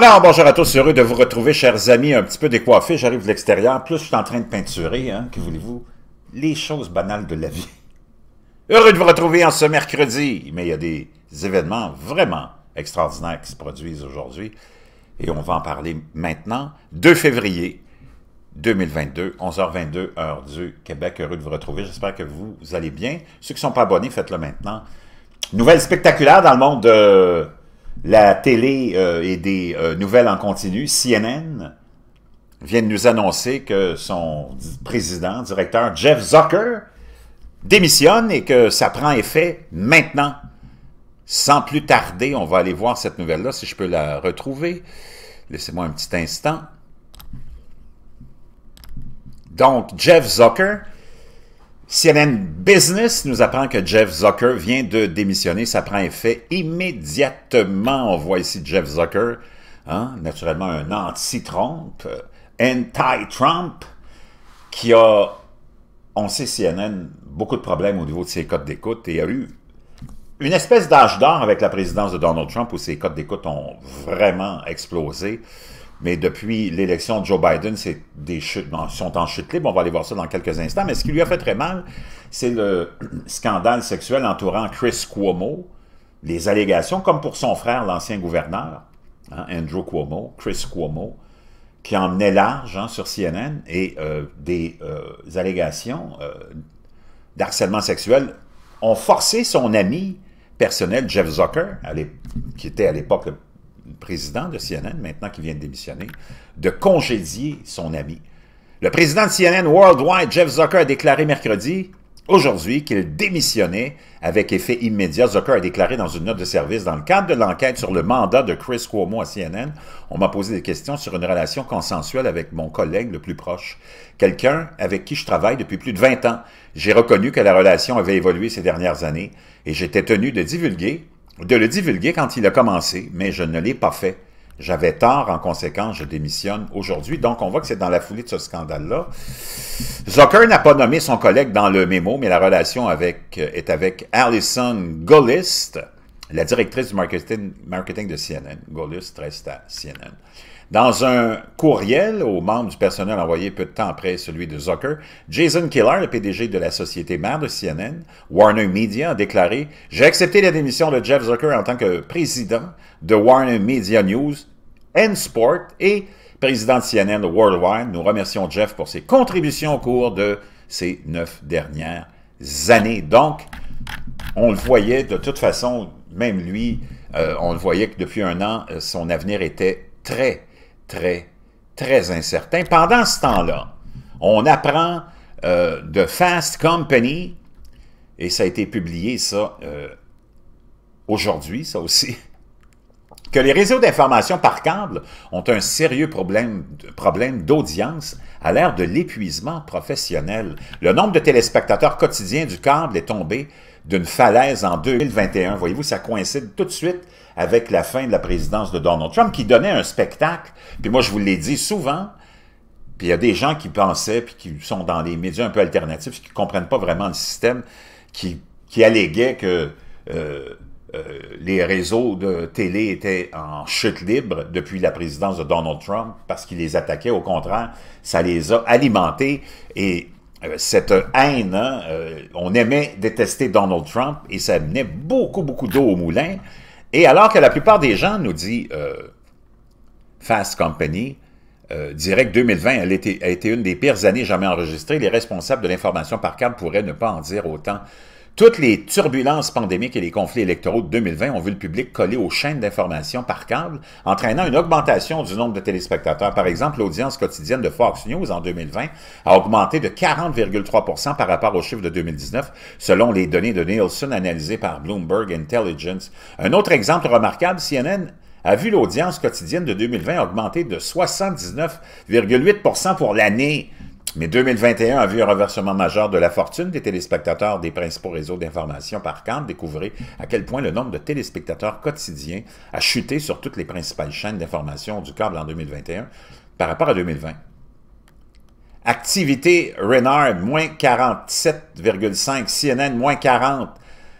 Alors, bonjour à tous, heureux de vous retrouver, chers amis, un petit peu décoiffé, j'arrive de l'extérieur, plus je suis en train de peinturer, hein, que voulez-vous, les choses banales de la vie. Heureux de vous retrouver en ce mercredi, mais il y a des événements vraiment extraordinaires qui se produisent aujourd'hui, et on va en parler maintenant, 2 février 2022, 11h22, heure du Québec, heureux de vous retrouver, j'espère que vous allez bien. Ceux qui ne sont pas abonnés, faites-le maintenant. Nouvelle spectaculaire dans le monde de la télé euh, et des euh, nouvelles en continu, CNN, viennent nous annoncer que son président, directeur Jeff Zucker, démissionne et que ça prend effet maintenant. Sans plus tarder, on va aller voir cette nouvelle-là, si je peux la retrouver. Laissez-moi un petit instant. Donc, Jeff Zucker, CNN Business nous apprend que Jeff Zucker vient de démissionner. Ça prend effet immédiatement. On voit ici Jeff Zucker, hein, naturellement un anti-Trump, euh, anti-Trump, qui a, on sait CNN, beaucoup de problèmes au niveau de ses codes d'écoute et a eu une espèce d'âge d'or avec la présidence de Donald Trump où ses codes d'écoute ont vraiment explosé. Mais depuis l'élection de Joe Biden, c'est des chutes, sont en chute libre. On va aller voir ça dans quelques instants. Mais ce qui lui a fait très mal, c'est le scandale sexuel entourant Chris Cuomo, les allégations, comme pour son frère, l'ancien gouverneur, hein, Andrew Cuomo, Chris Cuomo, qui emmenait large hein, sur CNN, et euh, des euh, allégations euh, d'harcèlement sexuel ont forcé son ami personnel, Jeff Zucker, qui était à l'époque président de CNN, maintenant qu'il vient de démissionner, de congédier son ami. Le président de CNN Worldwide, Jeff Zucker, a déclaré mercredi, aujourd'hui, qu'il démissionnait avec effet immédiat. Zucker a déclaré dans une note de service, dans le cadre de l'enquête sur le mandat de Chris Cuomo à CNN, on m'a posé des questions sur une relation consensuelle avec mon collègue le plus proche, quelqu'un avec qui je travaille depuis plus de 20 ans. J'ai reconnu que la relation avait évolué ces dernières années et j'étais tenu de divulguer de le divulguer quand il a commencé, mais je ne l'ai pas fait. J'avais tort, en conséquence, je démissionne aujourd'hui. Donc, on voit que c'est dans la foulée de ce scandale-là. Zucker n'a pas nommé son collègue dans le mémo, mais la relation avec, euh, est avec Alison Gollist, la directrice du marketing, marketing de CNN. Gollist reste à CNN. Dans un courriel aux membres du personnel envoyé peu de temps après celui de Zucker, Jason killer le PDG de la société mère de CNN, Warner Media, a déclaré « J'ai accepté la démission de Jeff Zucker en tant que président de Warner Media News and Sport et président de CNN Worldwide. Nous remercions Jeff pour ses contributions au cours de ces neuf dernières années. » Donc, on le voyait de toute façon, même lui, euh, on le voyait que depuis un an, euh, son avenir était très, très, très incertain. Pendant ce temps-là, on apprend euh, de Fast Company, et ça a été publié, ça, euh, aujourd'hui, ça aussi, que les réseaux d'information par câble ont un sérieux problème, problème d'audience à l'ère de l'épuisement professionnel. Le nombre de téléspectateurs quotidiens du câble est tombé d'une falaise en 2021. Voyez-vous, ça coïncide tout de suite avec la fin de la présidence de Donald Trump qui donnait un spectacle. Puis moi, je vous l'ai dit souvent, puis il y a des gens qui pensaient, puis qui sont dans les médias un peu alternatifs, qui ne comprennent pas vraiment le système, qui, alléguaient que... Euh, euh, les réseaux de télé étaient en chute libre depuis la présidence de Donald Trump parce qu'il les attaquait. Au contraire, ça les a alimentés et euh, cette haine, hein, euh, on aimait détester Donald Trump et ça amenait beaucoup, beaucoup d'eau au moulin. Et alors que la plupart des gens nous dit Fast Company, Direct 2020 elle a été une des pires années jamais enregistrées, les responsables de l'information par câble pourraient ne pas en dire autant. Toutes les turbulences pandémiques et les conflits électoraux de 2020 ont vu le public coller aux chaînes d'information par câble, entraînant une augmentation du nombre de téléspectateurs. Par exemple, l'audience quotidienne de Fox News en 2020 a augmenté de 40,3 par rapport au chiffre de 2019, selon les données de Nielsen analysées par Bloomberg Intelligence. Un autre exemple remarquable, CNN a vu l'audience quotidienne de 2020 augmenter de 79,8 pour l'année mais 2021 a vu un reversement majeur de la fortune des téléspectateurs des principaux réseaux d'information. Par câble. découvrez à quel point le nombre de téléspectateurs quotidiens a chuté sur toutes les principales chaînes d'information du câble en 2021 par rapport à 2020. Activité Renard, moins 47,5. CNN, moins 40.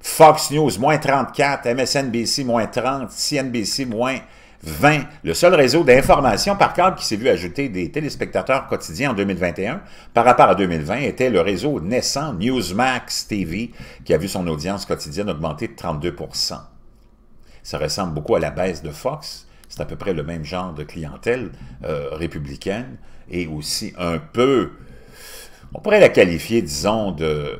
Fox News, moins 34. MSNBC, moins 30. CNBC, moins le seul réseau d'information, par câble, qui s'est vu ajouter des téléspectateurs quotidiens en 2021 par rapport à 2020 était le réseau naissant Newsmax TV, qui a vu son audience quotidienne augmenter de 32 Ça ressemble beaucoup à la baisse de Fox. C'est à peu près le même genre de clientèle euh, républicaine et aussi un peu, on pourrait la qualifier, disons, de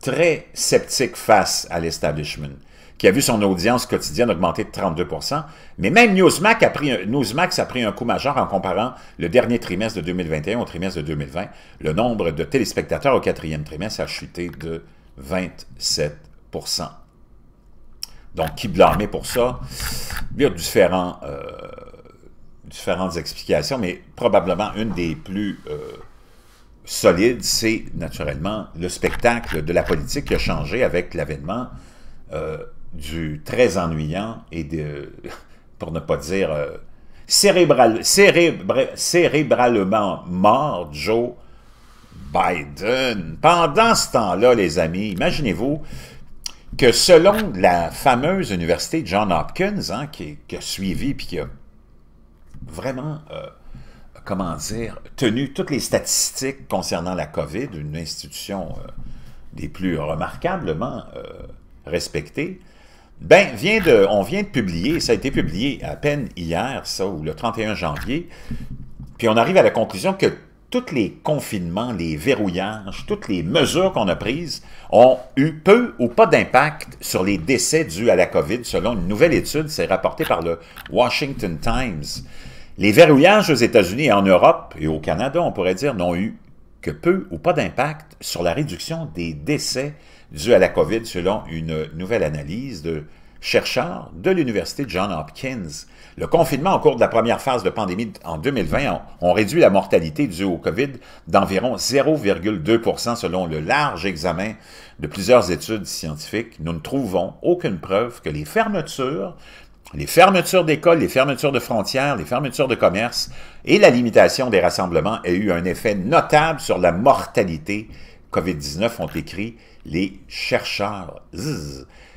très sceptique face à l'establishment qui a vu son audience quotidienne augmenter de 32 Mais même Newsmax a pris un, Newsmax a pris un coup majeur en comparant le dernier trimestre de 2021 au trimestre de 2020. Le nombre de téléspectateurs au quatrième trimestre a chuté de 27 Donc, qui blâmer pour ça? Il y a différents, euh, différentes explications, mais probablement une des plus... Euh, solides, c'est naturellement le spectacle de la politique qui a changé avec l'avènement euh, du très ennuyant et de, pour ne pas dire euh, cérébral, cérébralement mort Joe Biden. Pendant ce temps-là, les amis, imaginez-vous que selon la fameuse université Johns John Hopkins, hein, qui, a suivi et qui a vraiment, euh, comment dire, tenu toutes les statistiques concernant la COVID, une institution euh, des plus remarquablement respectées. Ben, vient de, on vient de publier, ça a été publié à peine hier, ça, ou le 31 janvier, puis on arrive à la conclusion que tous les confinements, les verrouillages, toutes les mesures qu'on a prises ont eu peu ou pas d'impact sur les décès dus à la COVID, selon une nouvelle étude, c'est rapporté par le Washington Times. Les verrouillages aux États-Unis et en Europe et au Canada, on pourrait dire, n'ont eu que peu ou pas d'impact sur la réduction des décès dû à la COVID selon une nouvelle analyse de chercheurs de l'Université Johns Hopkins. Le confinement au cours de la première phase de pandémie en 2020 a réduit la mortalité due au COVID d'environ 0,2 selon le large examen de plusieurs études scientifiques. Nous ne trouvons aucune preuve que les fermetures, les fermetures d'écoles, les fermetures de frontières, les fermetures de commerces et la limitation des rassemblements aient eu un effet notable sur la mortalité COVID-19 ont écrit les chercheurs.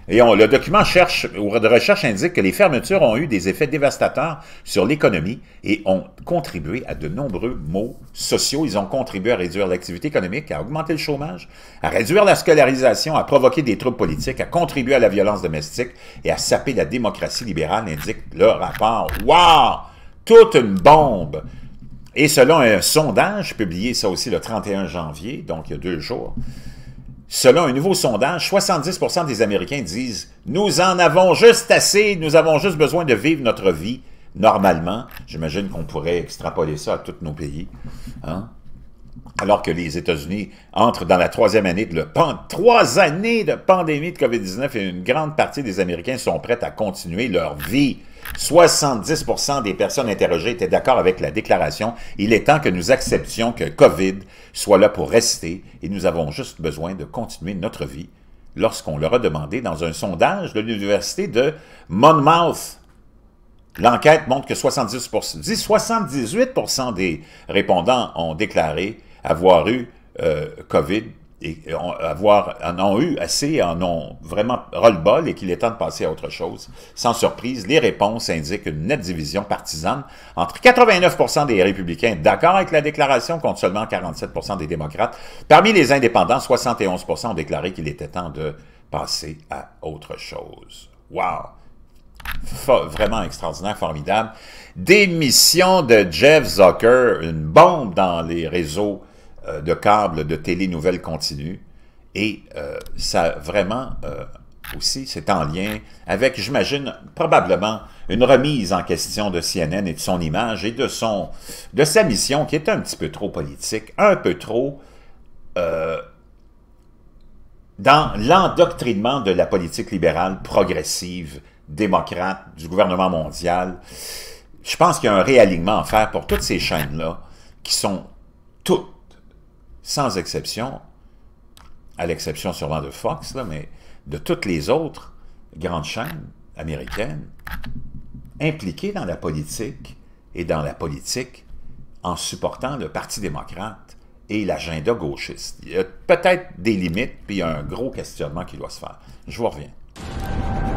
Et on, le document cherche, ou de recherche indique que les fermetures ont eu des effets dévastateurs sur l'économie et ont contribué à de nombreux maux sociaux. Ils ont contribué à réduire l'activité économique, à augmenter le chômage, à réduire la scolarisation, à provoquer des troubles politiques, à contribuer à la violence domestique et à saper la démocratie libérale, indique le rapport. Wow! Toute une bombe! Et selon un sondage publié, ça aussi le 31 janvier, donc il y a deux jours, selon un nouveau sondage, 70% des Américains disent « Nous en avons juste assez, nous avons juste besoin de vivre notre vie normalement. » J'imagine qu'on pourrait extrapoler ça à tous nos pays. Hein. Alors que les États-Unis entrent dans la troisième année de le trois années de pandémie de COVID-19 et une grande partie des Américains sont prêts à continuer leur vie 70 des personnes interrogées étaient d'accord avec la déclaration. Il est temps que nous acceptions que COVID soit là pour rester et nous avons juste besoin de continuer notre vie lorsqu'on leur a demandé dans un sondage de l'Université de Monmouth. L'enquête montre que 78 des répondants ont déclaré avoir eu euh, COVID et avoir, en ont eu assez, en ont vraiment ras bol et qu'il est temps de passer à autre chose. Sans surprise, les réponses indiquent une nette division partisane entre 89% des républicains d'accord avec la déclaration contre seulement 47% des démocrates. Parmi les indépendants, 71% ont déclaré qu'il était temps de passer à autre chose. Wow! vraiment extraordinaire, formidable. Démission de Jeff Zucker, une bombe dans les réseaux euh, de câble de télé-nouvelles continues. Et euh, ça vraiment euh, aussi, c'est en lien avec, j'imagine, probablement une remise en question de CNN et de son image et de, son, de sa mission qui est un petit peu trop politique, un peu trop dans l'endoctrinement de la politique libérale progressive, démocrate, du gouvernement mondial. Je pense qu'il y a un réalignement à faire pour toutes ces chaînes-là qui sont toutes sans exception, à l'exception sûrement de Fox, mais de toutes les autres grandes chaînes américaines impliquées dans la politique et dans la politique en supportant le Parti démocrate et l'agenda gauchiste. Il y a peut-être des limites, puis il y a un gros questionnement qui doit se faire. Je vous reviens.